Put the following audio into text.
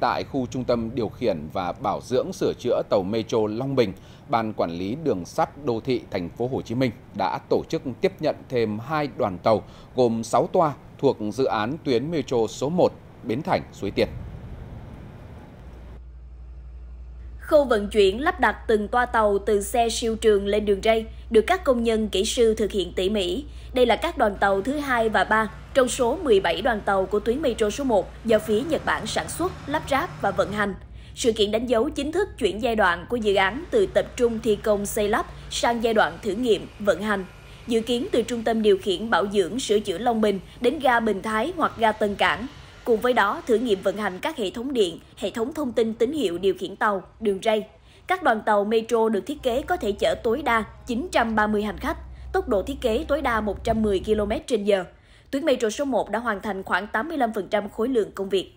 Tại khu trung tâm điều khiển và bảo dưỡng sửa chữa tàu Metro Long Bình, Ban Quản lý Đường sắt Đô thị Thành phố Hồ Chí Minh đã tổ chức tiếp nhận thêm hai đoàn tàu gồm 6 toa thuộc dự án tuyến Metro số 1 Bến Thành, Suối Tiên. Khâu vận chuyển lắp đặt từng toa tàu từ xe siêu trường lên đường ray được các công nhân kỹ sư thực hiện tỉ mỉ. Đây là các đoàn tàu thứ hai và ba trong số 17 đoàn tàu của tuyến metro số 1 do phía Nhật Bản sản xuất, lắp ráp và vận hành. Sự kiện đánh dấu chính thức chuyển giai đoạn của dự án từ tập trung thi công xây lắp sang giai đoạn thử nghiệm, vận hành. Dự kiến từ trung tâm điều khiển bảo dưỡng sửa chữa Long Bình đến ga Bình Thái hoặc ga Tân Cảng, Cùng với đó, thử nghiệm vận hành các hệ thống điện, hệ thống thông tin tín hiệu điều khiển tàu, đường ray. Các đoàn tàu metro được thiết kế có thể chở tối đa 930 hành khách, tốc độ thiết kế tối đa 110 km/h. Tuyến metro số 1 đã hoàn thành khoảng 85% khối lượng công việc.